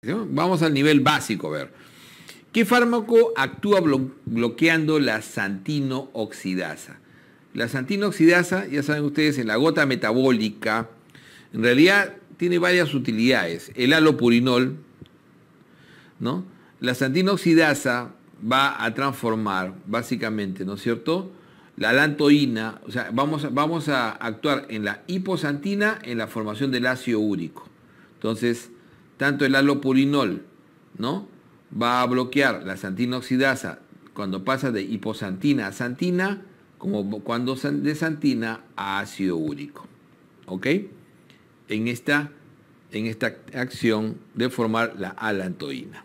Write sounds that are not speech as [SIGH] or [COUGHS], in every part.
Vamos al nivel básico, a ver. ¿Qué fármaco actúa bloqueando la santinooxidasa? oxidasa? La santino oxidasa, ya saben ustedes, en la gota metabólica, en realidad tiene varias utilidades. El alopurinol, ¿no? La santinoxidasa oxidasa va a transformar, básicamente, ¿no es cierto? La lantoína, o sea, vamos, vamos a actuar en la hiposantina en la formación del ácido úrico. Entonces, tanto el alopurinol, ¿no? Va a bloquear la santina oxidasa cuando pasa de hiposantina a santina, como cuando de santina a ácido úrico. ¿Ok? En esta, en esta acción de formar la alantoína.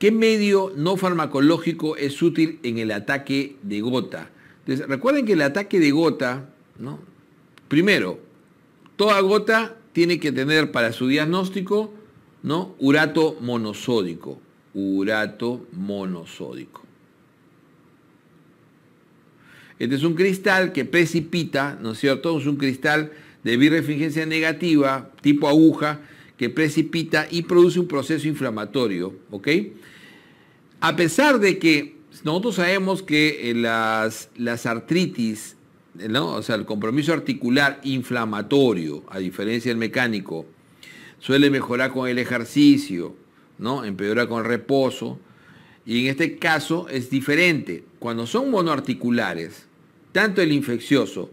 ¿Qué medio no farmacológico es útil en el ataque de gota? Entonces, recuerden que el ataque de gota, ¿no? primero, toda gota tiene que tener para su diagnóstico ¿no? urato monosódico. Urato monosódico. Este es un cristal que precipita, ¿no es cierto? Es un cristal de birefringencia negativa, tipo aguja, que precipita y produce un proceso inflamatorio, ¿ok? A pesar de que nosotros sabemos que eh, las, las artritis ¿no? O sea, el compromiso articular inflamatorio, a diferencia del mecánico, suele mejorar con el ejercicio, ¿no? Empeora con reposo. Y en este caso es diferente. Cuando son monoarticulares, tanto el infeccioso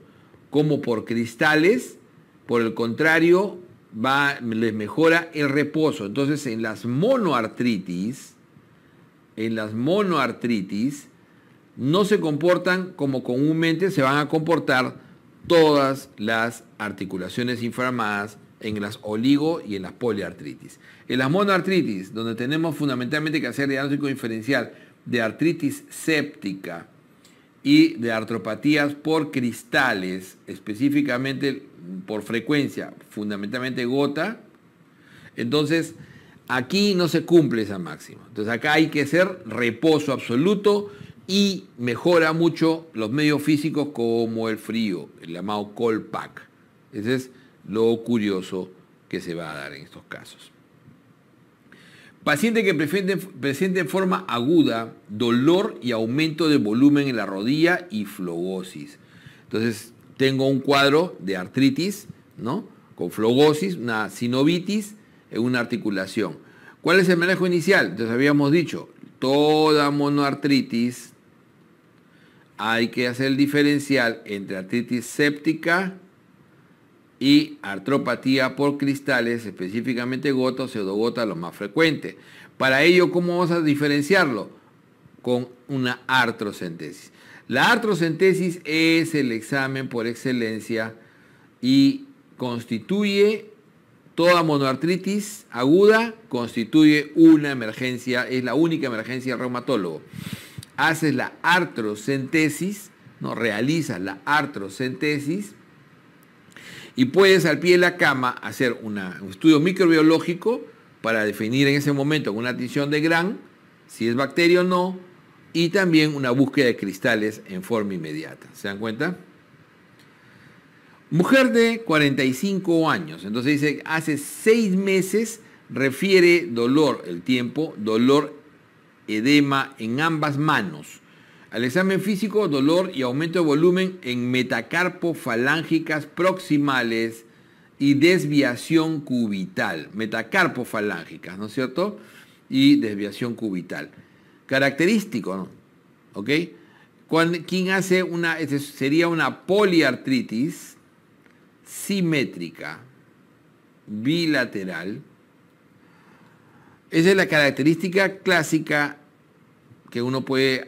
como por cristales, por el contrario, les mejora el reposo. Entonces, en las monoartritis, en las monoartritis, no se comportan como comúnmente se van a comportar todas las articulaciones inflamadas en las oligo y en las poliartritis. En las monoartritis, donde tenemos fundamentalmente que hacer diagnóstico diferencial de artritis séptica y de artropatías por cristales, específicamente por frecuencia, fundamentalmente gota, entonces aquí no se cumple esa máxima. Entonces acá hay que hacer reposo absoluto, y mejora mucho los medios físicos como el frío, el llamado cold pack. Ese es lo curioso que se va a dar en estos casos. Paciente que presenta en forma aguda, dolor y aumento de volumen en la rodilla y flogosis. Entonces, tengo un cuadro de artritis, ¿no? Con flogosis, una sinovitis en una articulación. ¿Cuál es el manejo inicial? Entonces habíamos dicho, toda monoartritis hay que hacer el diferencial entre artritis séptica y artropatía por cristales, específicamente gota o pseudogota, lo más frecuente. Para ello, ¿cómo vamos a diferenciarlo? Con una artrocentesis. La artrocentesis es el examen por excelencia y constituye toda monoartritis aguda, constituye una emergencia, es la única emergencia del reumatólogo haces la artrocentesis, no realizas la artrocentesis y puedes al pie de la cama hacer un estudio microbiológico para definir en ese momento con una tinción de gran si es bacteria o no y también una búsqueda de cristales en forma inmediata. ¿Se dan cuenta? Mujer de 45 años, entonces dice, hace seis meses refiere dolor, el tiempo, dolor edema en ambas manos. Al examen físico, dolor y aumento de volumen en metacarpofalángicas proximales y desviación cubital. Metacarpofalángicas, ¿no es cierto? Y desviación cubital. Característico, ¿no? ¿Ok? Cuando, quien hace una, sería una poliartritis simétrica, bilateral, esa es la característica clásica que uno puede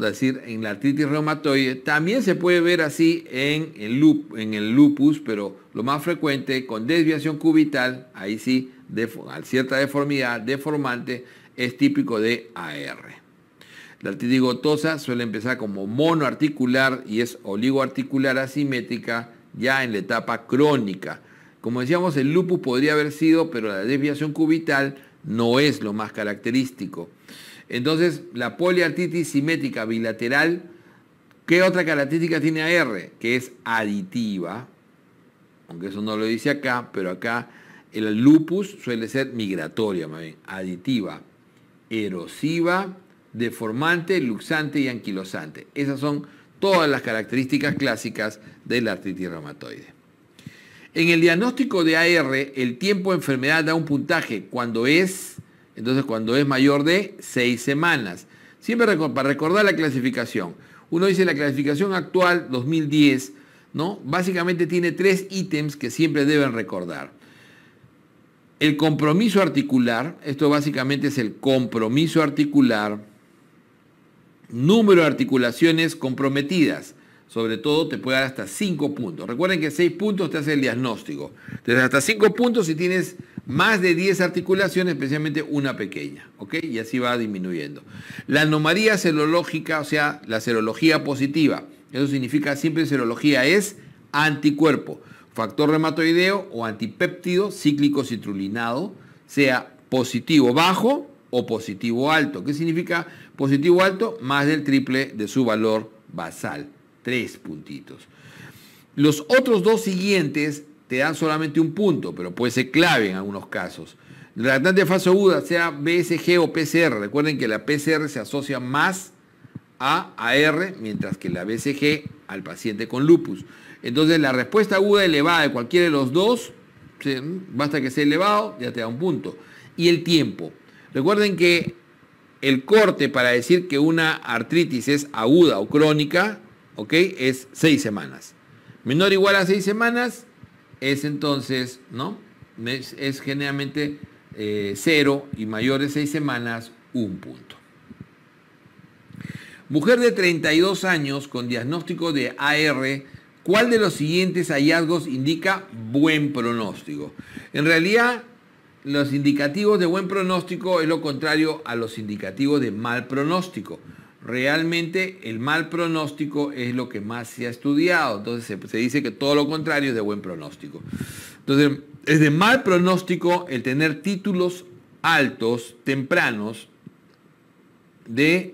decir en la artritis reumatoide. También se puede ver así en el, lupus, pero lo más frecuente con desviación cubital, ahí sí, de, cierta deformidad deformante, es típico de AR. La artritis gotosa suele empezar como monoarticular y es oligoarticular asimétrica ya en la etapa crónica. Como decíamos, el lupus podría haber sido, pero la desviación cubital no es lo más característico. Entonces, la poliartritis simétrica bilateral, ¿qué otra característica tiene AR? Que es aditiva, aunque eso no lo dice acá, pero acá el lupus suele ser migratoria, aditiva, erosiva, deformante, luxante y anquilosante. Esas son todas las características clásicas de la artritis reumatoide. En el diagnóstico de AR, el tiempo de enfermedad da un puntaje cuando es, entonces cuando es mayor de seis semanas. Siempre para recordar la clasificación. Uno dice la clasificación actual 2010, ¿no? Básicamente tiene tres ítems que siempre deben recordar. El compromiso articular, esto básicamente es el compromiso articular, número de articulaciones comprometidas, sobre todo te puede dar hasta 5 puntos. Recuerden que 6 puntos te hace el diagnóstico. Desde hasta 5 puntos si tienes más de 10 articulaciones, especialmente una pequeña, ¿ok? Y así va disminuyendo. La anomalía serológica, o sea, la serología positiva, eso significa siempre serología es anticuerpo, factor reumatoideo o antipéptido cíclico citrulinado, sea positivo bajo o positivo alto. ¿Qué significa positivo alto? Más del triple de su valor basal tres puntitos. Los otros dos siguientes te dan solamente un punto, pero puede ser clave en algunos casos. Reactante de fase aguda, sea BSG o PCR. Recuerden que la PCR se asocia más a AR, mientras que la BSG al paciente con lupus. Entonces la respuesta aguda elevada de cualquiera de los dos, basta que sea elevado, ya te da un punto. Y el tiempo. Recuerden que el corte para decir que una artritis es aguda o crónica ¿ok? Es seis semanas. Menor o igual a seis semanas es entonces, ¿no? Es, generalmente eh, cero y mayor de seis semanas, un punto. Mujer de 32 años con diagnóstico de AR, ¿cuál de los siguientes hallazgos indica buen pronóstico? En realidad, los indicativos de buen pronóstico es lo contrario a los indicativos de mal pronóstico realmente el mal pronóstico es lo que más se ha estudiado. Entonces se, dice que todo lo contrario es de buen pronóstico. Entonces es de mal pronóstico el tener títulos altos, tempranos, de,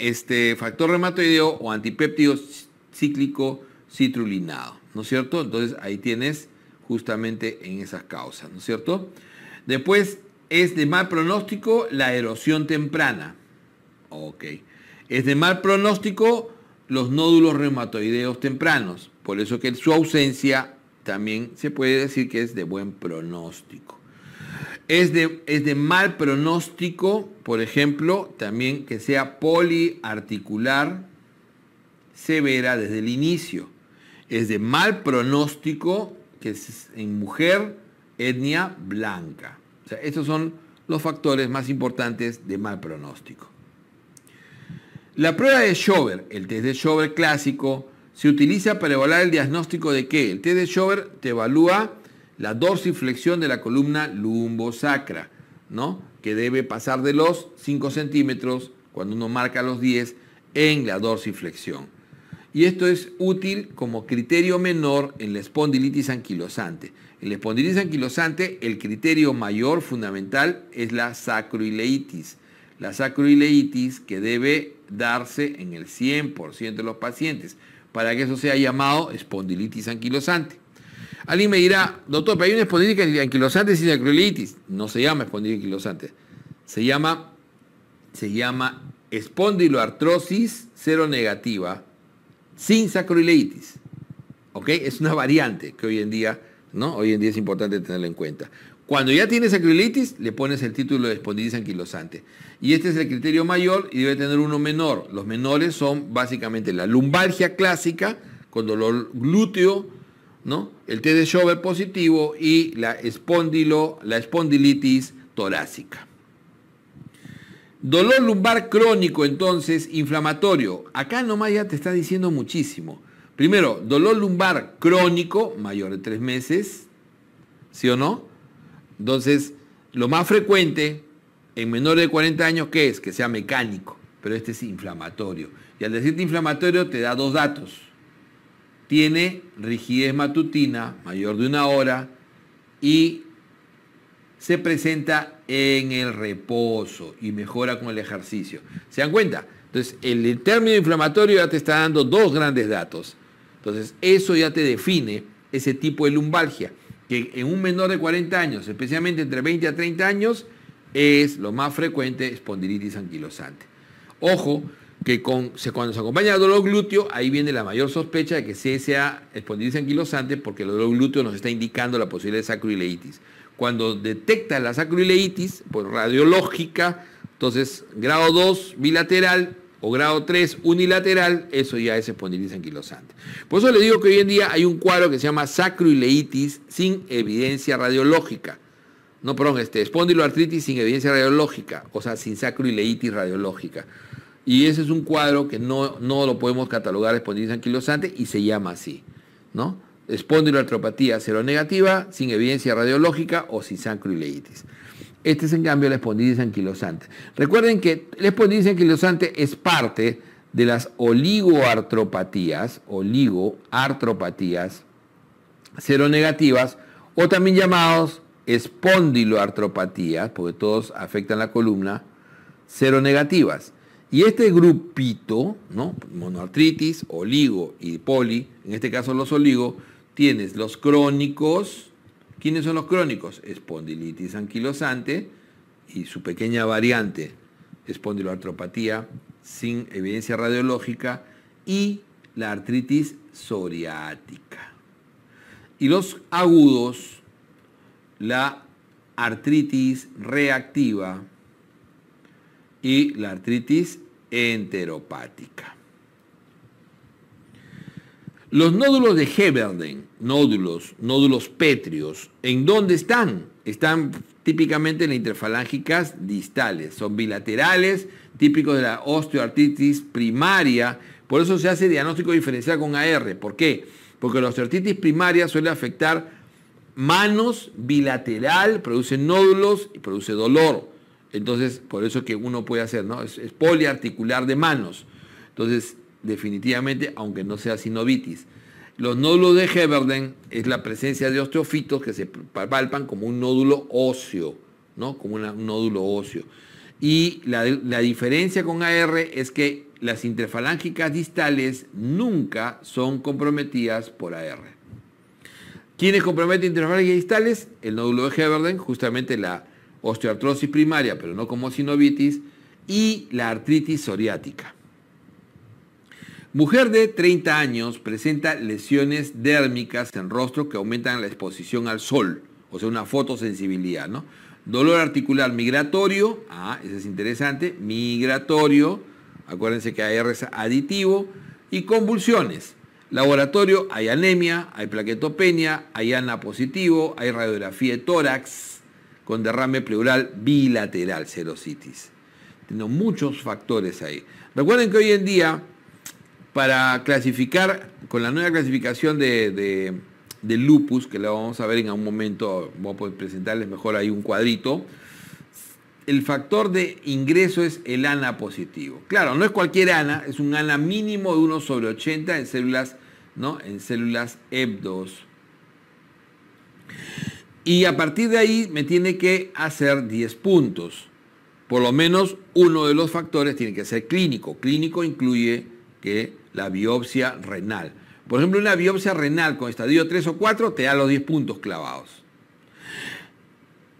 este factor reumatoideo o antipéptido cíclico citrulinado. ¿No es cierto? Entonces ahí tienes justamente en esas causas, ¿no es cierto? Después es de mal pronóstico la erosión temprana. Ok. Es de mal pronóstico los nódulos reumatoideos tempranos, por eso que su ausencia también se puede decir que es de buen pronóstico. Es de, es de mal pronóstico, por ejemplo, también que sea poliarticular severa desde el inicio. Es de mal pronóstico que es en mujer etnia blanca. estos son los factores más importantes de mal pronóstico. La prueba de Schober, el test de Schober clásico, se utiliza para evaluar el diagnóstico de que El test de Schober te evalúa la dorsiflexión de la columna lumbosacra, ¿no? que debe pasar de los 5 centímetros, cuando uno marca los 10, en la dorsiflexión. Y esto es útil como criterio menor en la espondilitis anquilosante. En la espondilitis anquilosante, el criterio mayor fundamental es la sacroileitis. La sacroileitis que debe darse en el 100% de los pacientes para que eso sea llamado espondilitis anquilosante. Alguien me dirá, doctor, pero hay una espondilitis anquilosante sin sacroileitis. No se llama espondilitis anquilosante, se llama, se llama espondiloartrosis cero negativa sin sacroileitis. Es una variante que hoy en día, ¿no? Hoy en día es importante tenerla en cuenta. Cuando ya tienes acrilitis, le pones el título de espondilitis anquilosante. Y este es el criterio mayor y debe tener uno menor. Los menores son básicamente la lumbalgia clásica con dolor glúteo, ¿no? el T de Schober positivo y la, la espondilitis torácica. Dolor lumbar crónico, entonces, inflamatorio. Acá nomás ya te está diciendo muchísimo. Primero, dolor lumbar crónico, mayor de tres meses, ¿sí o no? Entonces, lo más frecuente en menores de 40 años, ¿qué es? Que sea mecánico, pero este es inflamatorio. Y al decirte inflamatorio te da dos datos. Tiene rigidez matutina mayor de una hora y se presenta en el reposo y mejora con el ejercicio. ¿Se dan cuenta? Entonces, el término inflamatorio ya te está dando dos grandes datos. Entonces, eso ya te define ese tipo de lumbalgia que en un menor de 40 años, especialmente entre 20 a 30 años, es lo más frecuente espondilitis anquilosante. Ojo, que con, cuando se acompaña de dolor glúteo, ahí viene la mayor sospecha de que sea espondilitis anquilosante, porque el dolor glúteo nos está indicando la posibilidad de sacroileitis. Cuando detecta la sacroileitis, por pues radiológica, entonces grado 2 bilateral, o grado 3 unilateral, eso ya es espondilitis anquilosante. Por eso le digo que hoy en día hay un cuadro que se llama sacroileitis sin evidencia radiológica. No, perdón, este, espondiloartritis sin evidencia radiológica, o sea, sin sacroileitis radiológica. Y ese es un cuadro que no, no lo podemos catalogar espondilitis anquilosante y se llama así, ¿no? Espondiloartropatía seronegativa sin evidencia radiológica o sin sacroileitis. Este es en cambio la espondilis anquilosante. Recuerden que la espondilis anquilosante es parte de las oligoartropatías, oligoartropatías seronegativas o también llamados espondiloartropatías, porque todos afectan la columna, seronegativas. Y este grupito, ¿no? monoartritis, oligo y poli, en este caso los oligo, tienes los crónicos, ¿Quiénes son los crónicos? Espondilitis anquilosante y su pequeña variante, espondiloartropatía sin evidencia radiológica y la artritis psoriática. Y los agudos, la artritis reactiva y la artritis enteropática. Los nódulos de Heberden, nódulos, nódulos pétreos, ¿en dónde están? Están típicamente en las interfalángicas distales, son bilaterales, típicos de la osteoartritis primaria, por eso se hace diagnóstico diferencial con AR. ¿Por qué? Porque la osteoartritis primaria suele afectar manos bilateral, produce nódulos y produce dolor. Entonces, por eso que uno puede hacer, ¿no? Es, es poliarticular de manos. Entonces, definitivamente, aunque no sea sinovitis. Los nódulos de Heberden es la presencia de osteofitos que se palpan como un nódulo óseo, ¿no? Como un nódulo óseo. Y la, diferencia con AR es que las interfalángicas distales nunca son comprometidas por AR. ¿Quiénes comprometen interfalángicas distales? El nódulo de Heberden, justamente la osteoartrosis primaria, pero no como sinovitis, y la artritis psoriática. Mujer de 30 años presenta lesiones dérmicas en rostro que aumentan la exposición al sol, o sea, una fotosensibilidad, ¿no? Dolor articular migratorio, ah, eso es interesante, migratorio, acuérdense que hay es aditivo, y convulsiones. Laboratorio, hay anemia, hay plaquetopenia, hay ANA positivo, hay radiografía de tórax con derrame pleural bilateral, serositis. Tengo muchos factores ahí. Recuerden que hoy en día para clasificar, con la nueva clasificación de, lupus, que la vamos a ver en algún momento, voy a poder presentarles mejor ahí un cuadrito, el factor de ingreso es el ANA positivo. Claro, no es cualquier ANA, es un ANA mínimo de 1 sobre 80 en células, ¿no? En células EP2. Y a partir de ahí me tiene que hacer 10 puntos. Por lo menos uno de los factores tiene que ser clínico. Clínico incluye que la biopsia renal. Por ejemplo, una biopsia renal con estadio 3 o 4 te da los 10 puntos clavados.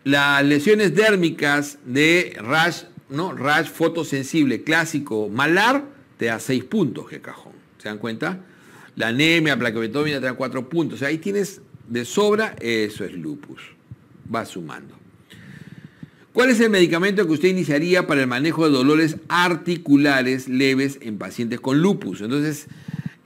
Las lesiones dérmicas de rash, ¿no? rash fotosensible clásico malar te da 6 puntos, que cajón. ¿Se dan cuenta? La anemia, plaquetopenia te da 4 puntos. O sea, ahí tienes de sobra, eso es lupus. Va sumando. ¿Cuál es el medicamento que usted iniciaría para el manejo de dolores articulares leves en pacientes con lupus? Entonces,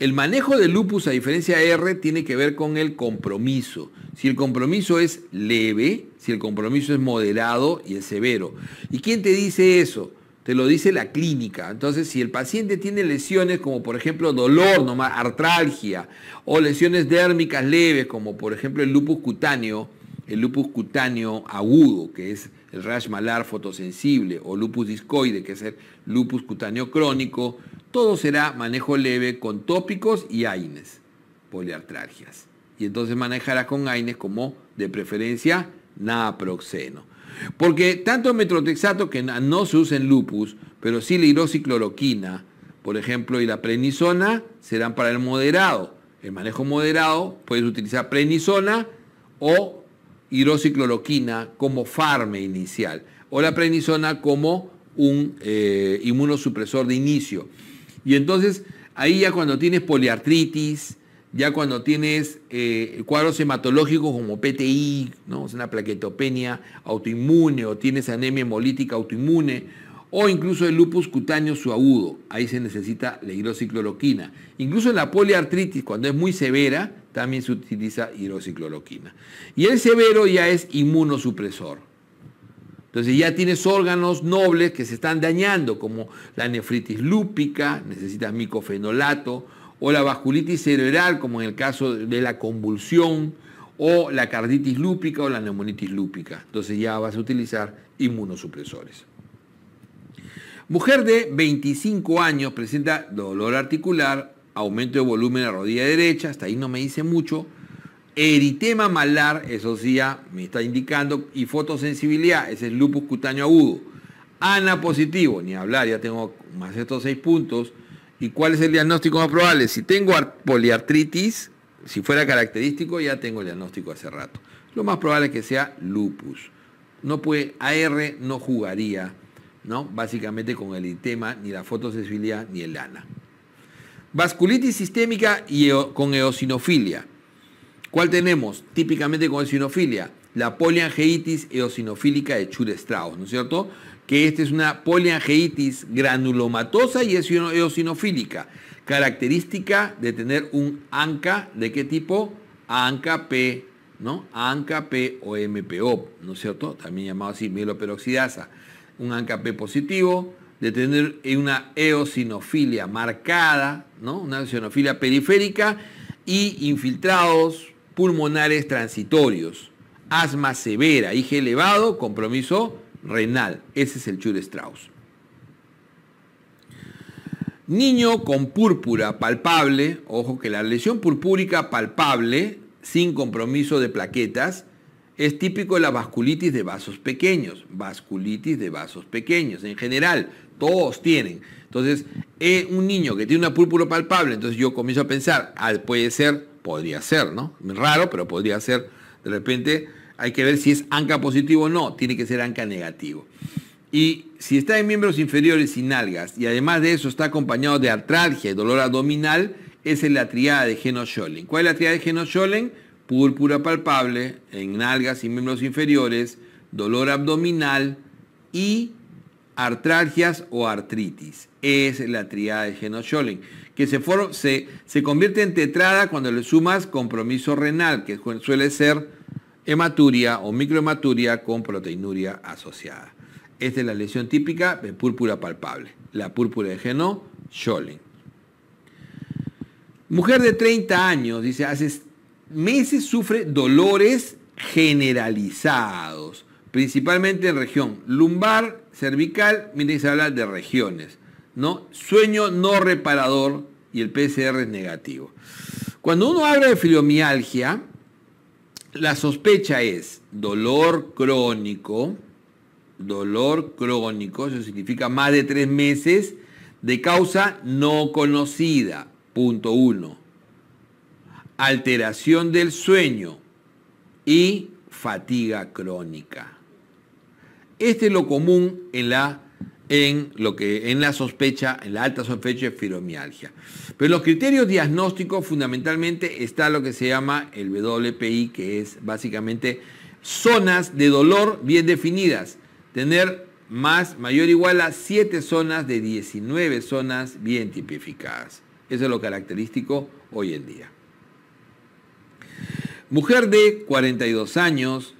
el manejo de lupus, a diferencia de R, tiene que ver con el compromiso. Si el compromiso es leve, si el compromiso es moderado y es severo. ¿Y quién te dice eso? te lo dice la clínica. Entonces, si el paciente tiene lesiones como por ejemplo dolor, artralgia, o lesiones dérmicas leves como por ejemplo el lupus cutáneo, el lupus cutáneo agudo, que es el rash malar fotosensible o lupus discoide, que es el lupus cutáneo crónico, todo será manejo leve con tópicos y AINES, poliartralgias. Y entonces manejará con AINES como de preferencia naproxeno. Porque tanto metrotexato que no se usa en lupus, pero sí la hidroxicloroquina, por ejemplo, y la prenisona serán para el moderado. El manejo moderado puedes utilizar prenisona o hidrocicloroquina como farme inicial o la prednisona como un eh, inmunosupresor de inicio. Y entonces ahí ya cuando tienes poliartritis, ya cuando tienes eh, cuadros hematológicos como PTI, ¿no? una plaquetopenia autoinmune o tienes anemia hemolítica autoinmune, o incluso el lupus cutáneo suagudo, Ahí se necesita la hidrocicloroquina. Incluso en la poliartritis, cuando es muy severa, también se utiliza hidrocicloroquina. Y el severo ya es inmunosupresor. Entonces ya tienes órganos nobles que se están dañando, como la nefritis lúpica, necesitas micofenolato, o la vasculitis cerebral, como en el caso de la convulsión, o la carditis lúpica o la neumonitis lúpica. Entonces ya vas a utilizar inmunosupresores. Mujer de 25 años presenta dolor articular, aumento de volumen en rodilla derecha, hasta ahí no me dice mucho. Eritema malar, eso sí ya me está indicando, y fotosensibilidad, ese es lupus cutáneo agudo. Ana positivo, ni hablar, ya tengo más estos seis puntos. ¿Y cuál es el diagnóstico más probable? Si tengo poliartritis, si fuera característico, ya tengo el diagnóstico hace rato. Lo más probable es que sea lupus. No puede, AR no jugaría Básicamente con el tema ni la fotosensibilidad, ni el Lana Vasculitis sistémica y con eosinofilia. ¿Cuál tenemos? Típicamente con eosinofilia, la poliangeitis eosinofílica de Churg strauss ¿no es cierto? Que esta es una poliangeitis granulomatosa y eosinofílica, característica de tener un ANCA, ¿de qué tipo? ANCA P, ¿no? ANCA P o MPO, ¿no es cierto? También llamado así mieloperoxidasa un ANCAP positivo, de tener una eosinofilia marcada, ¿no? una eosinofilia periférica y infiltrados pulmonares transitorios, asma severa, IG elevado, compromiso renal. Ese es el Chur Strauss. Niño con púrpura palpable, ojo que la lesión purpúrica palpable, sin compromiso de plaquetas, es típico de la vasculitis de vasos pequeños, vasculitis de vasos pequeños. En general, todos tienen. Entonces, eh, un niño que tiene una púrpura palpable, entonces yo comienzo a pensar, ah, puede ser, podría ser, ¿no? Raro, pero podría ser. De repente hay que ver si es ANCA positivo o no, tiene que ser ANCA negativo. Y si está en miembros inferiores sin algas y además de eso está acompañado de artralgia y dolor abdominal, es la triada de geno ¿Cuál es la triada de geno púrpura palpable en nalgas y miembros inferiores, dolor abdominal y artralgias o artritis. Es la triada de Scholling, que se, se, se, convierte en tetrada cuando le sumas compromiso renal, que suele ser hematuria o microhematuria con proteinuria asociada. Esta es la lesión típica de púrpura palpable, la púrpura de Scholling. Mujer de 30 años, dice, hace meses sufre dolores generalizados, principalmente en región lumbar, cervical, miren se habla de regiones, ¿no? Sueño no reparador y el PCR es negativo. Cuando uno habla de fibromialgia, la sospecha es dolor crónico, dolor crónico, eso significa más de tres meses, de causa no conocida, punto uno alteración del sueño y fatiga crónica. Este es lo común en la, en lo que, en la sospecha, en la alta sospecha de fibromialgia. Pero los criterios diagnósticos fundamentalmente está lo que se llama el WPI, que es básicamente zonas de dolor bien definidas. Tener más, mayor o igual a 7 zonas de 19 zonas bien tipificadas. Eso es lo característico hoy en día. Mujer de 42 años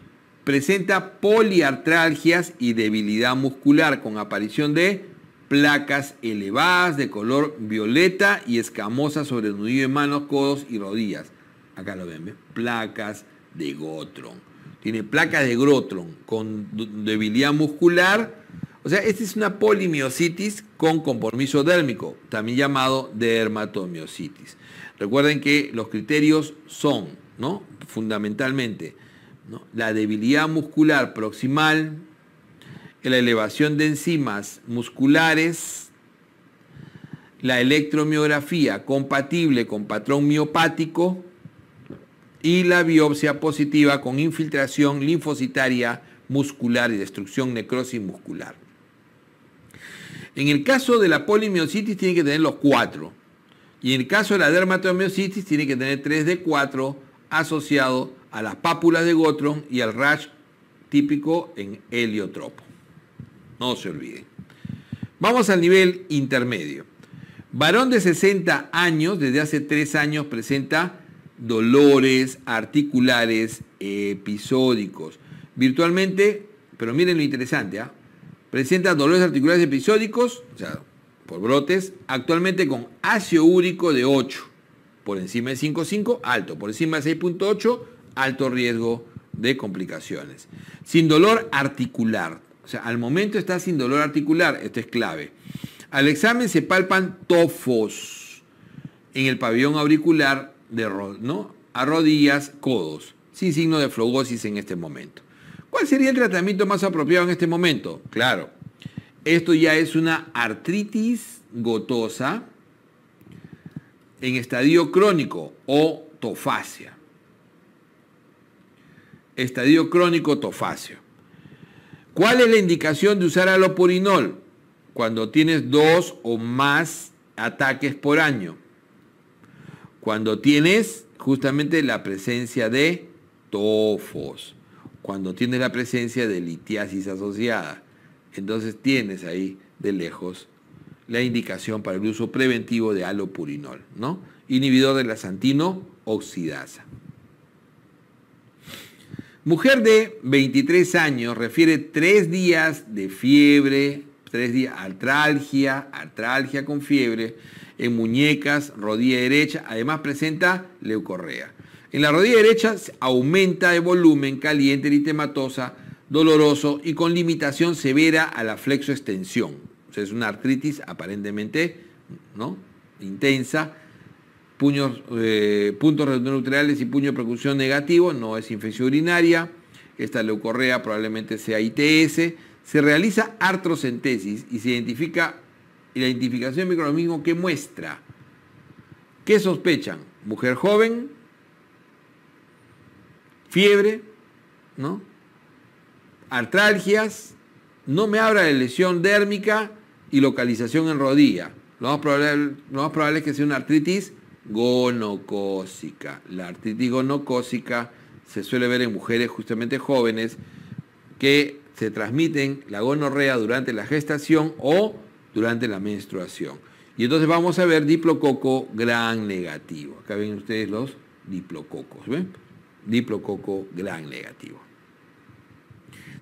presenta poliartralgias y debilidad muscular con aparición de placas elevadas de color violeta y escamosas sobre el nudillo de manos, codos y rodillas. Acá lo ven, placas de Gotron. Tiene placas de Gotron con debilidad muscular. O sea, esta es una polimiositis con compromiso dérmico, también llamado dermatomiositis. Recuerden que los criterios son fundamentalmente. La debilidad muscular proximal, la elevación de enzimas musculares, la electromiografía compatible con patrón miopático y la biopsia positiva con infiltración linfocitaria muscular y destrucción necrosis muscular. En el caso de la polimiositis tiene que tener los cuatro. Y en el caso de la dermatomiositis tiene que tener tres de cuatro asociado a las pápulas de Gotron y al rash típico en heliotropo. No se olviden. Vamos al nivel intermedio. Varón de 60 años, desde hace 3 años, presenta dolores articulares episódicos. Virtualmente, pero miren lo interesante, ¿ah? presenta dolores articulares episódicos, o sea, por brotes, actualmente con ácido úrico de 8 por encima de 5.5, alto. Por encima de 6.8, alto riesgo de complicaciones. Sin dolor articular. O sea, al momento está sin dolor articular. Esto es clave. Al examen se palpan tofos en el pabellón auricular de ¿no? a rodillas, codos, sin signo de flogosis en este momento. ¿Cuál sería el tratamiento más apropiado en este momento? Claro, esto ya es una artritis gotosa en estadio crónico o tofasia. Estadio crónico tofasia. ¿Cuál es la indicación de usar alopurinol? Cuando tienes dos o más ataques por año. Cuando tienes justamente la presencia de tofos. Cuando tienes la presencia de litiasis asociada. Entonces tienes ahí de lejos la indicación para el uso preventivo de alopurinol, ¿no? Inhibidor de la oxidasa Mujer de 23 años refiere tres días de fiebre, tres días artralgia, artralgia con fiebre, en muñecas, rodilla derecha, además presenta leucorrea. En la rodilla derecha aumenta de volumen caliente eritematosa, doloroso y con limitación severa a la flexoextensión es una artritis aparentemente ¿no? intensa, puños, eh, puntos neutrales y puño de percusión negativo, no es infección urinaria, esta leucorrea probablemente sea ITS, se realiza artrocentesis y se identifica la identificación de microorganismo que muestra. ¿Qué sospechan? Mujer joven, fiebre, ¿no? artralgias, no me habla de lesión dérmica, y localización en rodilla. Lo más probable, es que sea una artritis gonocósica. La artritis gonocósica se suele ver en mujeres justamente jóvenes que se transmiten la gonorrea durante la gestación o durante la menstruación. Y entonces vamos a ver diplococo gran negativo. Acá ven ustedes los diplococos, ¿ven? Diplococo gran negativo.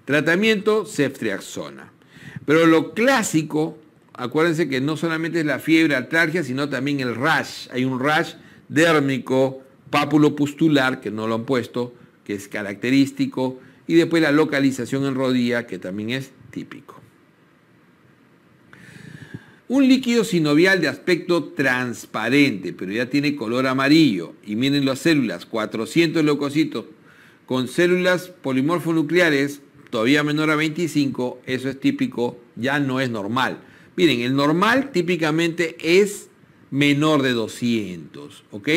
Tratamiento ceftriaxona. Pero lo clásico, acuérdense que no solamente es la fiebre atragia, sino también el rash. Hay un rash dérmico, pápulo pustular, que no lo han puesto, que es característico, y después la localización en rodilla, que también es típico. Un líquido sinovial de aspecto transparente, pero ya tiene color amarillo. Y miren las células, 400 leucocitos con células polimorfonucleares todavía menor a 25, eso es típico, ya no es normal. Miren, el normal típicamente es menor de 200, ¿ok?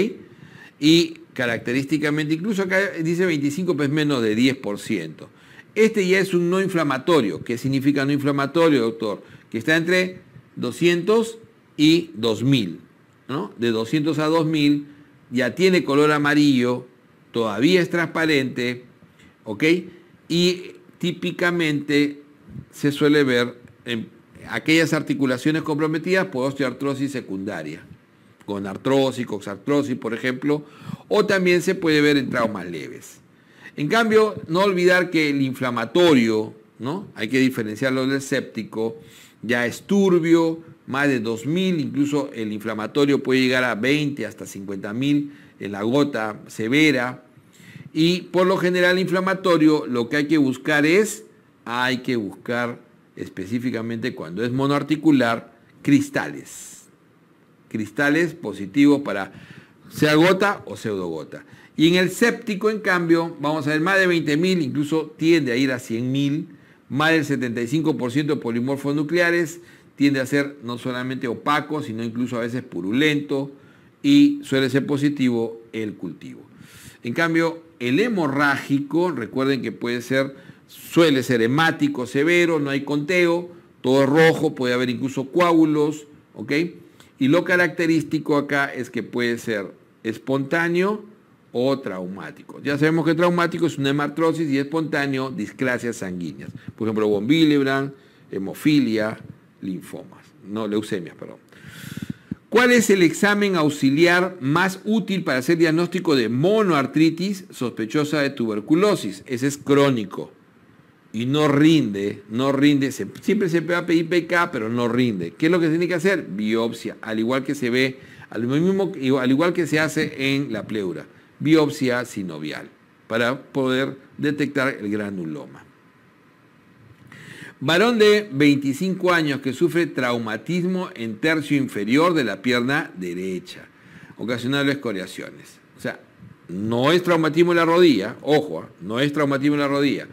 Y característicamente, incluso acá dice 25, pues menos de 10%. Este ya es un no inflamatorio. ¿Qué significa no inflamatorio, doctor? Que está entre 200 y 2000, ¿no? De 200 a 2000 ya tiene color amarillo, todavía es transparente, ¿ok? Y típicamente se suele ver en aquellas articulaciones comprometidas por osteoartrosis secundaria, con artrosis, coxartrosis, por ejemplo, o también se puede ver en traumas leves. En cambio, no olvidar que el inflamatorio, ¿no? hay que diferenciarlo del séptico, ya es turbio, más de 2.000, incluso el inflamatorio puede llegar a 20 hasta 50.000 en la gota severa, y por lo general inflamatorio, lo que hay que buscar es, hay que buscar específicamente cuando es monoarticular, cristales. Cristales positivos para sea gota o pseudogota. Y en el séptico, en cambio, vamos a ver más de 20.000, incluso tiende a ir a 100.000, más del 75% de polimorfos nucleares, tiende a ser no solamente opaco, sino incluso a veces purulento y suele ser positivo el cultivo. En cambio, el hemorrágico, recuerden que puede ser, suele ser hemático severo, no hay conteo, todo es rojo, puede haber incluso coágulos, ¿ok? Y lo característico acá es que puede ser espontáneo o traumático. Ya sabemos que traumático es una hematrosis y espontáneo disclasias sanguíneas. Por ejemplo, von hemofilia, linfomas, no, leucemias, perdón. ¿Cuál es el examen auxiliar más útil para hacer diagnóstico de monoartritis sospechosa de tuberculosis? Ese es crónico y no rinde, no rinde, siempre se va a pedir PK, pero no rinde. ¿Qué es lo que se tiene que hacer? Biopsia, al igual que se ve, al, mismo, al igual que se hace en la pleura, biopsia sinovial, para poder detectar el granuloma. Varón de 25 años que sufre traumatismo en tercio inferior de la pierna derecha, ocasionando escoriaciones. O sea, no es traumatismo en la rodilla, ojo, ¿ah? no es traumatismo en la rodilla.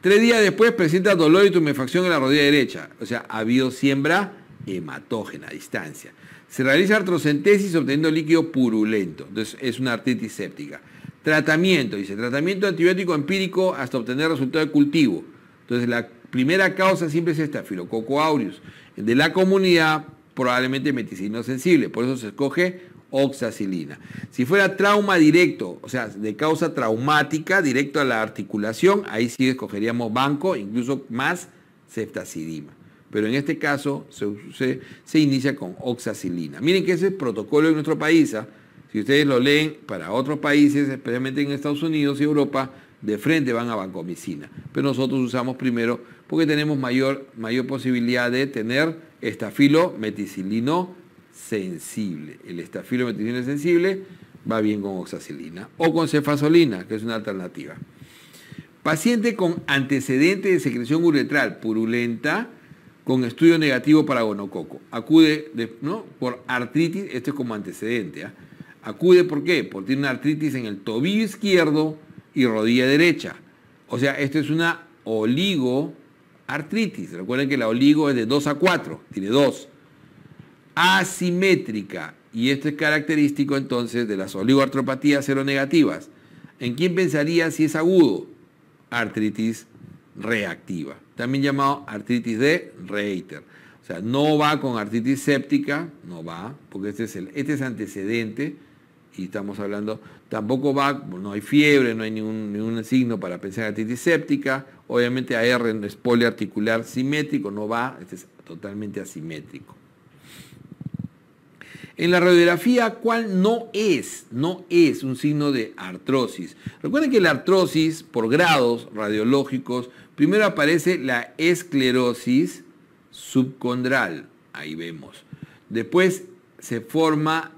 Tres días después presenta dolor y tumefacción en la rodilla derecha, o sea, ha habido siembra hematógena a distancia. Se realiza artrocentesis obteniendo líquido purulento, entonces es una artritis séptica. Tratamiento, dice, tratamiento antibiótico empírico hasta obtener resultado de cultivo. Entonces la primera causa siempre es esta, filococo aureus, de la comunidad probablemente meticilino sensible, por eso se escoge oxacilina. Si fuera trauma directo, o sea, de causa traumática directo a la articulación, ahí sí escogeríamos banco, incluso más ceftacidima. Pero en este caso se, inicia con oxacilina. Miren que ese es protocolo en nuestro país. ¿ah? Si ustedes lo leen para otros países, especialmente en Estados Unidos y Europa, de frente van a vancomicina. Pero nosotros usamos primero porque tenemos mayor, mayor posibilidad de tener estafilo estafilometicilino sensible. El estafilo estafilometicilino sensible va bien con oxacilina o con cefasolina, que es una alternativa. Paciente con antecedente de secreción uretral purulenta con estudio negativo para gonococo. Acude ¿no? por artritis, esto es como antecedente. ¿ah? Acude por qué? Porque tiene una artritis en el tobillo izquierdo y rodilla derecha. O sea, esto es una oligo artritis. Recuerden que la oligo es de 2 a 4, tiene 2. Asimétrica, y esto es característico entonces de las oligoartropatías seronegativas. ¿En quién pensaría si es agudo? Artritis reactiva, también llamado artritis de Reiter. O sea, no va con artritis séptica, no va, porque este es, el, este antecedente y estamos hablando, tampoco va, no hay fiebre, no hay ningún, ningún signo para pensar en artritis séptica, Obviamente AR es poliarticular simétrico, no va, este es totalmente asimétrico. En la radiografía, ¿cuál no es? No es un signo de artrosis. Recuerden que la artrosis, por grados radiológicos, primero aparece la esclerosis subcondral. Ahí vemos. Después se forma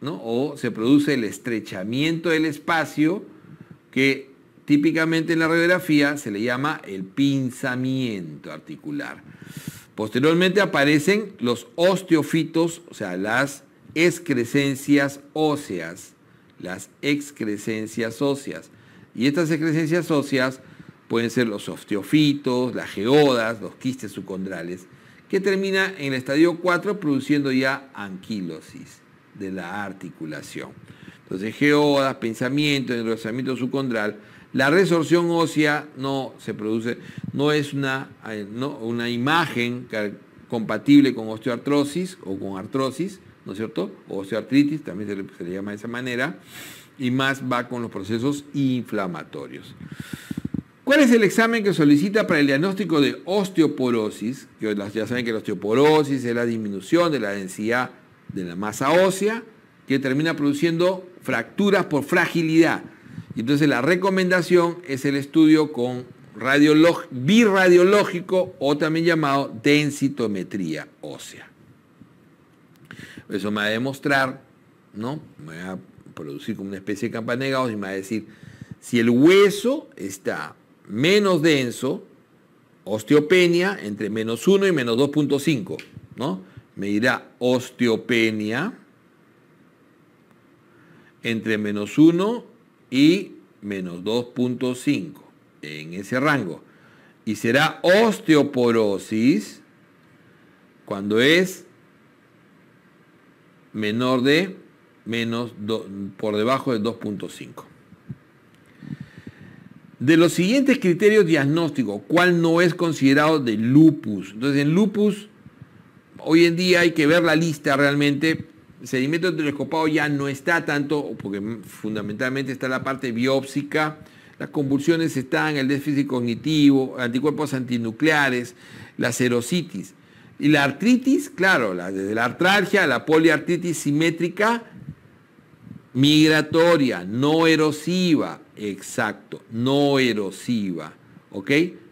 ¿no? o se produce el estrechamiento del espacio que Típicamente en la radiografía se le llama el pinzamiento articular. Posteriormente aparecen los osteofitos, o sea, las excrescencias óseas, las excrescencias óseas. Y estas excrescencias óseas pueden ser los osteofitos, las geodas, los quistes sucondrales, que termina en el estadio 4 produciendo ya anquilosis de la articulación. Entonces, geodas, pensamiento, engrosamiento subcondral la resorción ósea no se produce, no es una, eh, una imagen compatible con osteoartrosis o con artrosis, ¿no es cierto? O osteoartritis, también se le, llama de esa manera, y más va con los procesos inflamatorios. ¿Cuál es el examen que solicita para el diagnóstico de osteoporosis? Que ya saben que la osteoporosis es la disminución de la densidad de la masa ósea que termina produciendo fracturas por fragilidad. Y entonces la recomendación es el estudio con birradiológico o también llamado densitometría ósea. Eso me va a demostrar, ¿no? Me va a producir como una especie de campana y me va a decir si el hueso está menos denso, osteopenia entre menos 1 y menos 2.5, ¿no? Me dirá osteopenia entre menos 1 y menos 2.5 en ese rango. Y será osteoporosis cuando es menor de menos por debajo de 2.5. De los siguientes criterios diagnósticos, ¿cuál no es considerado de lupus? Entonces, en lupus, hoy en día hay que ver la lista realmente sedimento telescopado ya no está tanto, porque fundamentalmente está la parte biópsica, las convulsiones están, el déficit cognitivo, anticuerpos antinucleares, la serositis. Y la artritis, claro, la, desde la artralgia, la poliartritis simétrica, migratoria, no erosiva, exacto, no erosiva, ¿ok?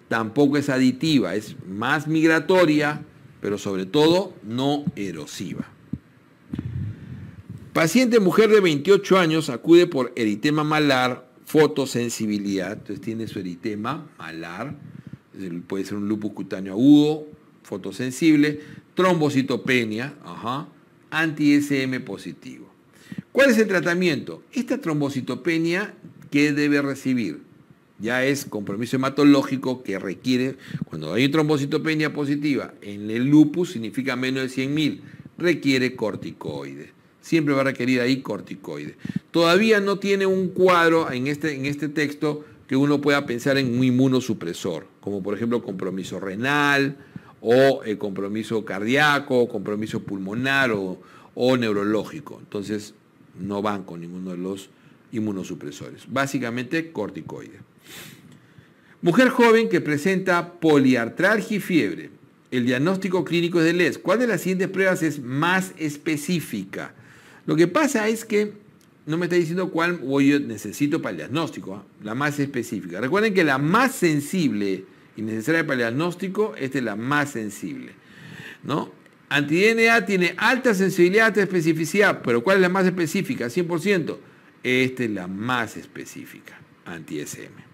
Tampoco es aditiva, es más migratoria, pero sobre todo no erosiva. Paciente mujer de 28 años acude por eritema malar, fotosensibilidad, entonces tiene su eritema malar, puede ser un lupus cutáneo agudo, fotosensible, trombocitopenia, anti-SM positivo. ¿Cuál es el tratamiento? Esta trombocitopenia, ¿qué debe recibir? Ya es compromiso hematológico que requiere, cuando hay trombocitopenia positiva en el lupus, significa menos de 100.000, requiere corticoides siempre va a requerir ahí corticoide Todavía no tiene un cuadro en este, en este texto que uno pueda pensar en un inmunosupresor, como por ejemplo compromiso renal o eh, compromiso cardíaco, compromiso pulmonar o, neurológico. Entonces no van con ninguno de los inmunosupresores. Básicamente corticoide Mujer joven que presenta poliartralgia y fiebre. El diagnóstico clínico es de LES. ¿Cuál de las siguientes pruebas es más específica? Lo que pasa es que no me está diciendo cuál voy yo necesito para el diagnóstico, ¿eh? la más específica. Recuerden que la más sensible y necesaria para el diagnóstico, esta es la más sensible. ¿no? Anti-DNA tiene alta sensibilidad, alta especificidad, pero ¿cuál es la más específica? 100%. Esta es la más específica, anti-SM.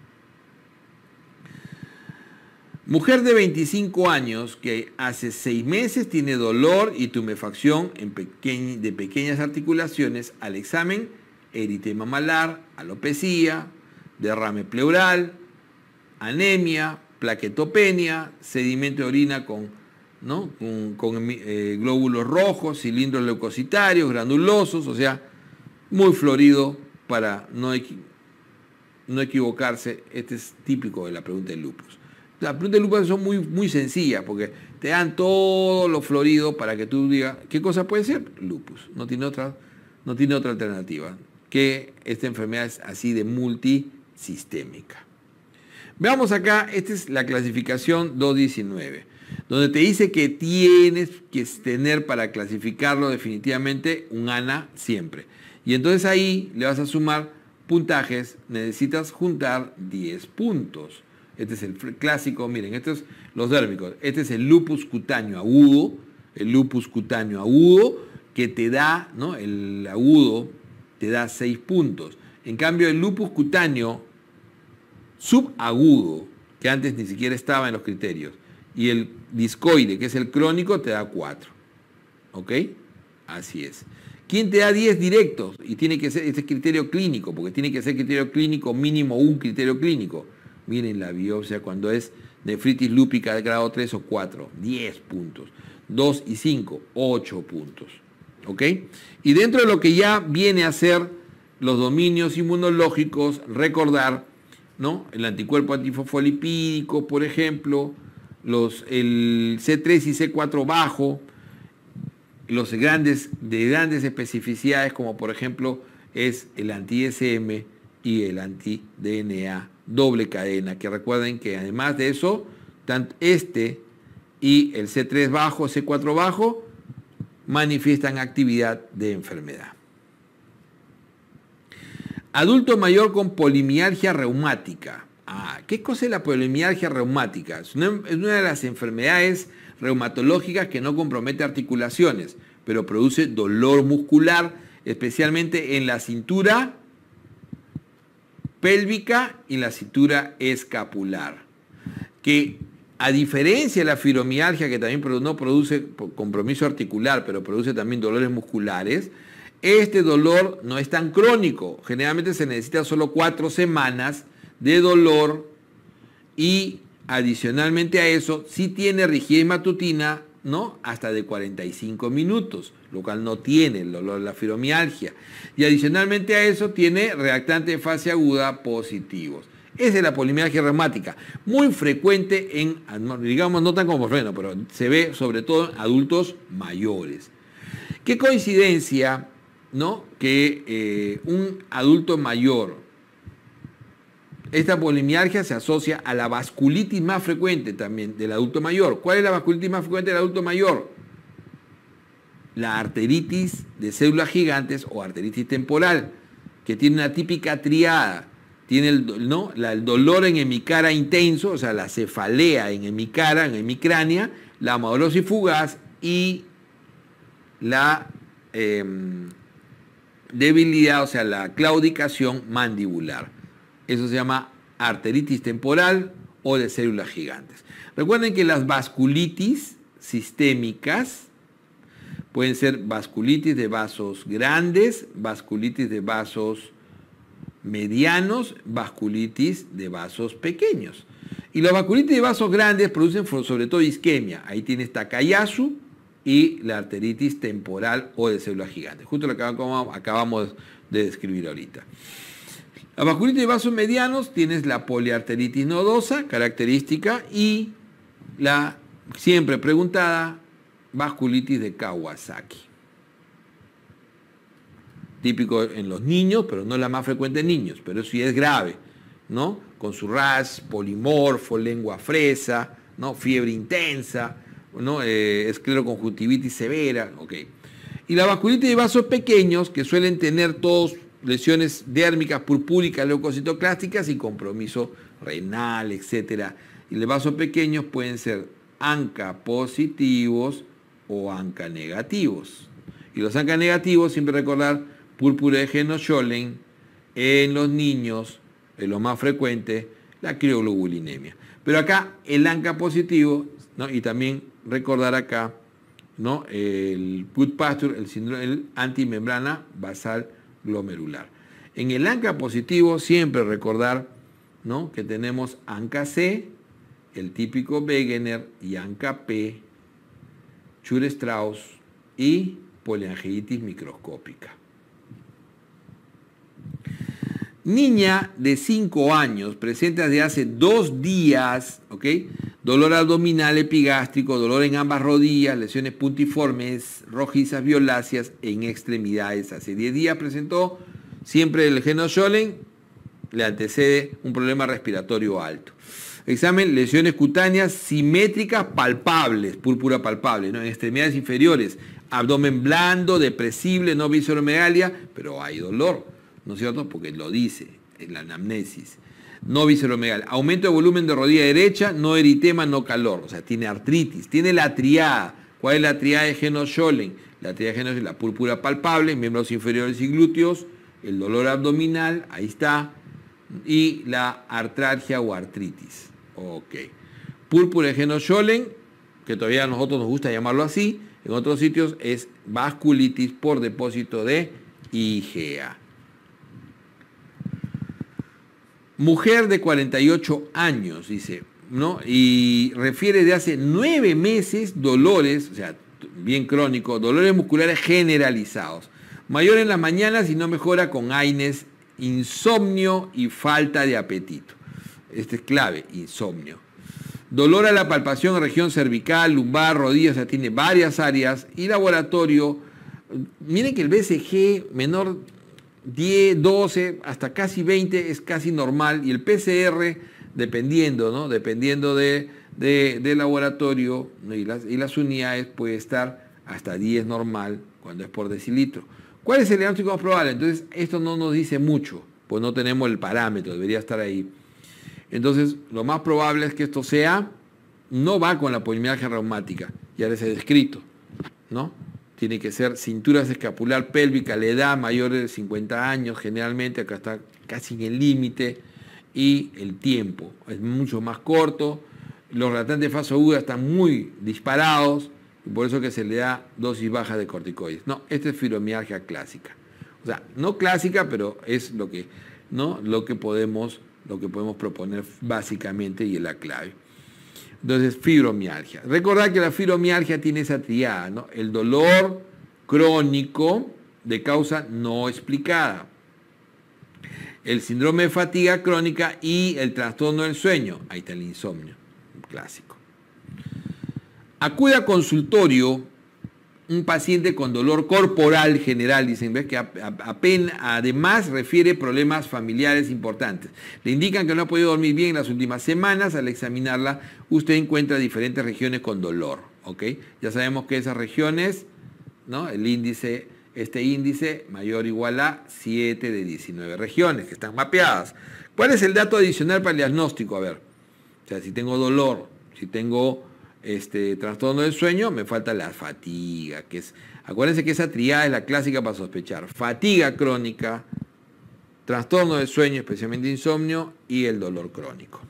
Mujer de 25 años que hace seis meses tiene dolor y tumefacción de pequeñas articulaciones al examen, eritema malar, alopecia, derrame pleural, anemia, plaquetopenia, sedimento de orina con, eh, glóbulos rojos, cilindros leucocitarios, granulosos, o sea, muy florido para no, no equivocarse. Este es típico de la pregunta del lupus las preguntas de lupus son muy, muy sencillas porque te dan todo lo florido para que tú digas, ¿qué cosa puede ser? Lupus. No tiene otra, no tiene otra alternativa. Que esta enfermedad es así de multisistémica. Veamos acá, esta es la clasificación 219, donde te dice que tienes que tener para clasificarlo definitivamente un ANA siempre. Y entonces ahí le vas a sumar puntajes, necesitas juntar 10 puntos este es el clásico, miren, estos son los dérmicos, este es el lupus cutáneo agudo, el lupus cutáneo agudo que te da, ¿no? El agudo te da 6 puntos. En cambio, el lupus cutáneo subagudo, que antes ni siquiera estaba en los criterios, y el discoide, que es el crónico, te da 4. ¿Ok? Así es. ¿Quién te da 10 directos? Y tiene que ser, este criterio clínico, porque tiene que ser criterio clínico mínimo un criterio clínico. Miren la biopsia cuando es nefritis lúpica de grado 3 o 4, 10 puntos. 2 y 5, 8 puntos. ¿Ok? Y dentro de lo que ya viene a ser los dominios inmunológicos, recordar, ¿no? El anticuerpo antifosfolipídico, por ejemplo, los, el C3 y C4 bajo, los grandes, de grandes especificidades, como por ejemplo es el anti-SM y el anti-DNA doble cadena, que recuerden que además de eso, tanto este y el C3 bajo, C4 bajo, manifiestan actividad de enfermedad. Adulto mayor con polimialgia reumática. Ah, ¿Qué cosa es la polimialgia reumática? es una de las enfermedades reumatológicas que no compromete articulaciones, pero produce dolor muscular, especialmente en la cintura, pélvica y la cintura escapular, que a diferencia de la fibromialgia, que también no produce compromiso articular, pero produce también dolores musculares, este dolor no es tan crónico. Generalmente se necesita solo cuatro semanas de dolor y adicionalmente a eso, si tiene rigidez matutina, ¿no? Hasta de 45 minutos lo no tiene el dolor, la fibromialgia. Y adicionalmente a eso tiene reactante de fase aguda positivos. Esa es la polimialgia reumática, muy frecuente en, digamos, no tan como freno, pero se ve sobre todo en adultos mayores. Qué coincidencia, ¿no? Que eh, un adulto mayor, esta polimialgia se asocia a la vasculitis más frecuente también del adulto mayor. ¿Cuál es la vasculitis más frecuente del adulto mayor? la arteritis de células gigantes o arteritis temporal, que tiene una típica triada. Tiene el, dolor en hemicara intenso, o sea, la cefalea en hemicara, en hemicránea, la amaurosis fugaz y la em, debilidad, o sea, la claudicación mandibular. Eso se llama arteritis temporal o de células gigantes. Recuerden que las vasculitis sistémicas Pueden ser vasculitis de vasos grandes, vasculitis de vasos medianos, vasculitis de vasos pequeños. Y la vasculitis de vasos grandes producen sobre todo isquemia. Ahí tienes Takayasu y la arteritis temporal o de células gigantes. Justo lo que acabamos de describir ahorita. La vasculitis de vasos medianos tienes la poliarteritis nodosa, característica, y la siempre preguntada vasculitis de Kawasaki. Típico en los niños, pero no la más frecuente en niños, pero sí es grave, ¿no? Con su ras, polimorfo, lengua fresa, ¿no? Fiebre intensa, ¿no? Eh, escleroconjuntivitis severa, ok. Y la vasculitis de vasos pequeños, que suelen tener todos lesiones dérmicas, purpúricas, leucocitoclásticas y compromiso renal, etc. Y los vasos pequeños pueden ser ANCA positivos, o ANCA negativos. Y los ANCA negativos, siempre recordar, púrpura de Genocholen en los niños, en lo más frecuente, la crioglobulinemia. Pero acá el ANCA positivo, y también recordar acá ¿no? el good pasture, el síndrome antimembrana basal glomerular. En el ANCA positivo, siempre recordar ¿no? que tenemos ANCA C, el típico Wegener, y ANCA P, Schur Strauss y poliangitis microscópica. Niña de 5 años presenta desde hace dos días ¿ok? dolor abdominal epigástrico, dolor en ambas rodillas, lesiones puntiformes, rojizas, violáceas en extremidades. Hace 10 días presentó siempre el geno le antecede un problema respiratorio alto. Examen, lesiones cutáneas simétricas palpables, púrpura palpable, en extremidades inferiores, abdomen blando, depresible, no visceromegalia, pero hay dolor, ¿no es cierto? Porque lo dice en la anamnesis. No visceromegalia. Aumento de volumen de rodilla derecha, no eritema, no calor. O sea, tiene artritis, tiene la triada. ¿Cuál es la triada de Schollen? La triada de es la púrpura palpable, miembros inferiores y glúteos, el dolor abdominal, ahí está, y la artralgia o artritis. Ok. Púrpura genosholen que todavía a nosotros nos gusta llamarlo así, en otros sitios es vasculitis por depósito de IgA. Mujer de 48 años, dice, ¿no? Y refiere de hace nueve meses dolores, o sea, bien crónico, dolores musculares generalizados. Mayor en las mañanas y no mejora con AINES, insomnio y falta de apetito este es clave, insomnio. Dolor a la palpación en región cervical, lumbar, rodillas, sea tiene varias áreas. Y laboratorio, miren que el BCG menor 10, 12, hasta casi 20 es casi normal. Y el PCR, dependiendo, ¿no? Dependiendo de, laboratorio y las, y las unidades, puede estar hasta 10 normal cuando es por decilitro. ¿Cuál es el diagnóstico más probable? Entonces, esto no nos dice mucho, pues no tenemos el parámetro, debería estar ahí. Entonces, lo más probable es que esto sea, no va con la polimialgia reumática, ya les he descrito, ¿no? Tiene que ser cinturas escapular pélvica, la edad mayor de 50 años, generalmente acá está casi en el límite, y el tiempo es mucho más corto, los relatantes de fase aguda están muy disparados, y por eso que se le da dosis baja de corticoides. No, esta es fibromialgia clásica. O sea, no clásica, pero es lo que, ¿no? lo que podemos lo que podemos proponer básicamente y es la clave. Entonces, fibromialgia. Recordad que la fibromialgia tiene esa triada, ¿no? El dolor crónico de causa no explicada, el síndrome de fatiga crónica y el trastorno del sueño. Ahí está el insomnio, clásico. Acuda a consultorio un paciente con dolor corporal general, dicen, ¿ves? que apenas, además refiere problemas familiares importantes. Le indican que no ha podido dormir bien en las últimas semanas. Al examinarla, usted encuentra diferentes regiones con dolor. ¿ok? Ya sabemos que esas regiones, ¿no? el índice, este índice mayor o igual a 7 de 19 regiones que están mapeadas. ¿Cuál es el dato adicional para el diagnóstico? A ver, o sea, si tengo dolor, si tengo este, trastorno del sueño, me falta la fatiga, que es, acuérdense que esa triada es la clásica para sospechar, fatiga crónica, trastorno del sueño, especialmente insomnio, y el dolor crónico.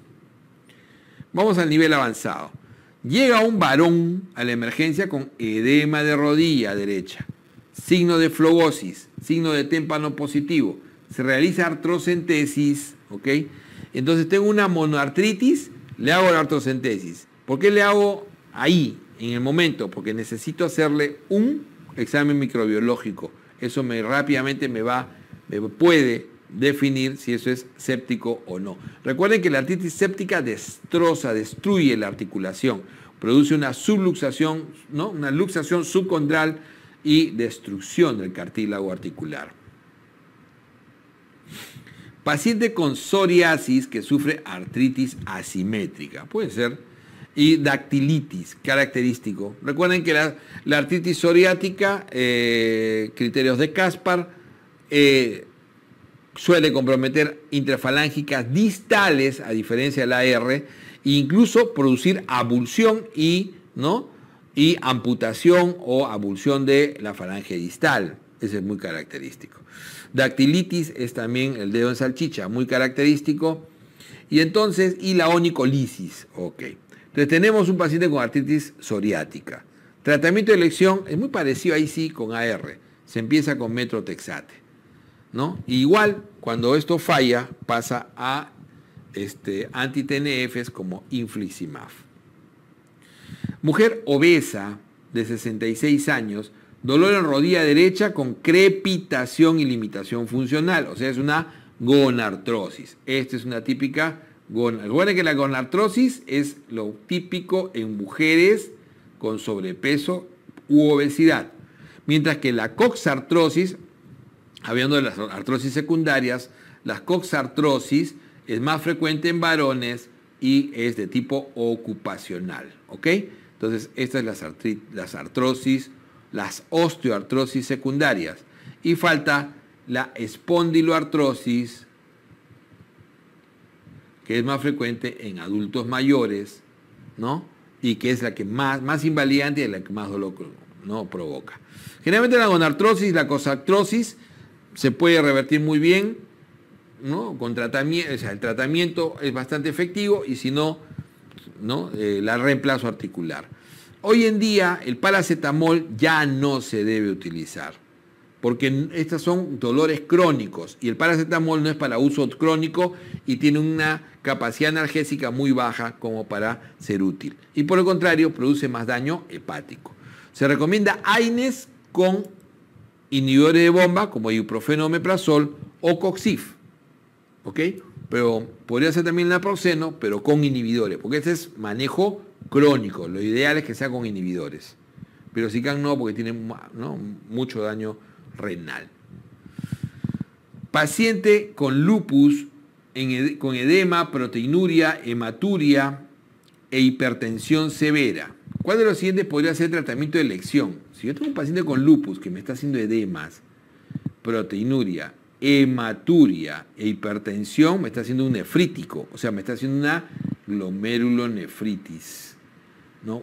Vamos al nivel avanzado. Llega un varón a la emergencia con edema de rodilla derecha, signo de flogosis, signo de témpano positivo. Se realiza artrocentesis, ¿ok? Entonces tengo una monoartritis, le hago la artrocentesis. ¿Por qué le hago ahí, en el momento? Porque necesito hacerle un examen microbiológico. Eso me, rápidamente me va, me puede definir si eso es séptico o no. Recuerden que la artritis séptica destroza, destruye la articulación, produce una subluxación, ¿no? una luxación subcondral y destrucción del cartílago articular. Paciente con psoriasis que sufre artritis asimétrica. Puede ser y dactilitis, característico. Recuerden que la, artritis psoriática, eh, criterios de Caspar, eh, suele comprometer intrafalángicas distales, a diferencia de la R, e incluso producir abulsión y, ¿no? y amputación o abulsión de la falange distal. Ese es muy característico. Dactilitis es también el dedo en salchicha, muy característico. Y entonces, y la onicolisis, ok. Entonces tenemos un paciente con artritis psoriática. Tratamiento de elección es muy parecido ahí sí con AR. Se empieza con metrotexate. ¿no? igual, cuando esto falla, pasa a este, anti-TNFs como infliximab. Mujer obesa de 66 años, dolor en rodilla derecha con crepitación y limitación funcional, o sea, es una gonartrosis. Esta es una típica Recuerden que la gonartrosis es lo típico en mujeres con sobrepeso u obesidad, mientras que la coxartrosis, hablando de las artrosis secundarias, la coxartrosis es más frecuente en varones y es de tipo ocupacional, Entonces, estas es son las, las artrosis, las osteoartrosis secundarias y falta la espondiloartrosis, que es más frecuente en adultos mayores, ¿no? Y que es la que más, más invalidante y la que más dolor ¿no? provoca. Generalmente la gonartrosis, la cosartrosis, se puede revertir muy bien, ¿no? Con tratamiento, el tratamiento es bastante efectivo y si no, ¿no? Eh, la reemplazo articular. Hoy en día el paracetamol ya no se debe utilizar porque estos son dolores crónicos y el paracetamol no es para uso crónico y tiene una capacidad analgésica muy baja como para ser útil. Y por el contrario, produce más daño hepático. Se recomienda AINES con inhibidores de bomba como ibuprofeno o meprazol o coxif. ¿Ok? Pero podría ser también naproxeno, pero con inhibidores, porque este es manejo crónico. Lo ideal es que sea con inhibidores. Pero si can no, porque tiene mucho daño renal. Paciente con lupus, con edema, proteinuria, hematuria e hipertensión severa. ¿Cuál de los siguientes podría ser tratamiento de elección? Si yo tengo un paciente con lupus que me está haciendo edemas, proteinuria, hematuria e hipertensión, me está haciendo un nefrítico, o sea, me está haciendo una glomerulonefritis. ¿no?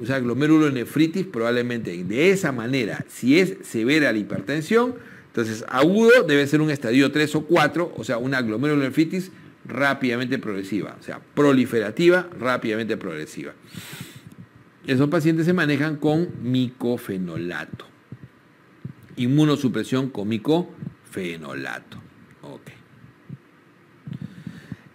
O sea, glomerulonefritis probablemente de esa manera, si es severa la hipertensión, entonces agudo debe ser un estadio 3 o 4, o sea, una glomerulonefritis rápidamente progresiva, o sea, proliferativa, rápidamente progresiva. Esos pacientes se manejan con micofenolato. Inmunosupresión con micofenolato. Okay.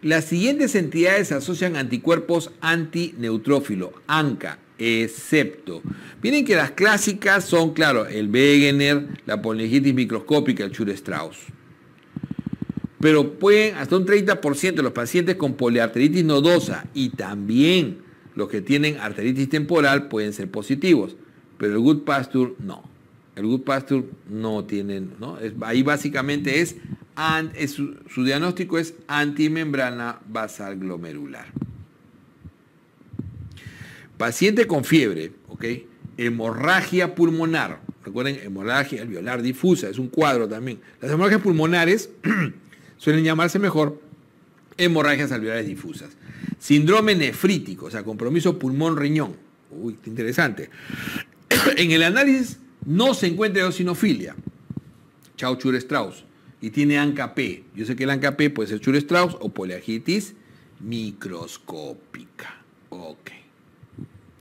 Las siguientes entidades asocian anticuerpos antineutrófilo, ANCA, excepto. Miren que las clásicas son, claro, el Wegener, la polinigitis microscópica, el schur strauss Pero pueden, hasta un 30% de los pacientes con poliarteritis nodosa y también los que tienen arteritis temporal pueden ser positivos, pero el good pasture no. El good pasture no tienen, ¿no? ahí básicamente es su diagnóstico es antimembrana basal glomerular. Paciente con fiebre, ¿ok? Hemorragia pulmonar. Recuerden, hemorragia alveolar difusa, es un cuadro también. Las hemorragias pulmonares [CLEARS THROAT] suelen llamarse mejor hemorragias alveolares difusas. Síndrome nefrítico, o sea, compromiso pulmón-riñón. Uy, qué interesante. [CLEARS THROAT] en el análisis no se encuentra eosinofilia. Chau Chur, Strauss y tiene ANCAP. Yo sé que el ANCAP puede ser Schur Strauss o poliagitis microscópica. Ok.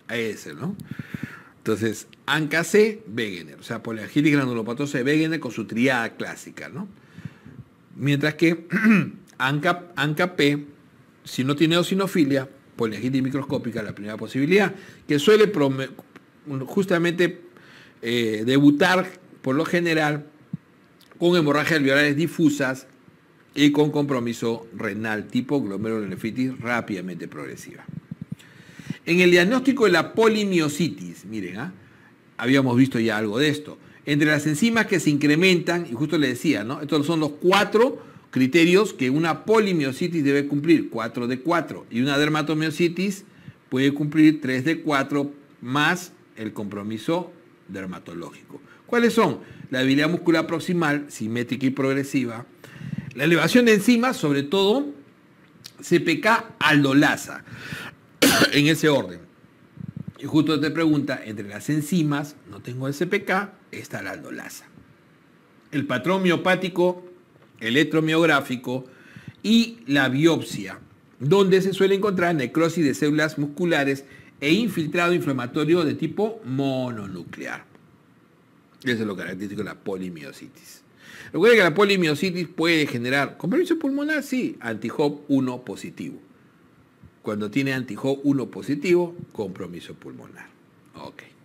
Ese, ¿no? Entonces, ANCA C, Wegener, o sea, poliagitis granulopatosa de Wegener con su triada clásica, ¿no? Mientras que [CLEARS THROAT] ANCA, P, si no tiene eosinofilia, poliagitis microscópica la primera posibilidad, que suele justamente eh, debutar por lo general con hemorragias alveolares difusas y con compromiso renal tipo glomerulonefritis rápidamente progresiva. En el diagnóstico de la polimiositis, miren, ¿ah? habíamos visto ya algo de esto. Entre las enzimas que se incrementan, y justo le decía, ¿no? Estos son los cuatro criterios que una polimiositis debe cumplir, 4 de 4, y una dermatomiositis puede cumplir 3 de 4 más el compromiso dermatológico. ¿Cuáles son? la debilidad muscular proximal, simétrica y progresiva, la elevación de enzimas, sobre todo CPK-aldolasa, [COUGHS] en ese orden. Y justo te pregunta, entre las enzimas, no tengo el CPK, está la aldolasa. El patrón miopático electromiográfico y la biopsia, donde se suele encontrar necrosis de células musculares e infiltrado inflamatorio de tipo mononuclear. Eso es lo característico de la polimiositis. Recuerden que la polimiositis puede generar compromiso pulmonar, sí, anti 1 positivo. Cuando tiene anti 1 positivo, compromiso pulmonar. Okay.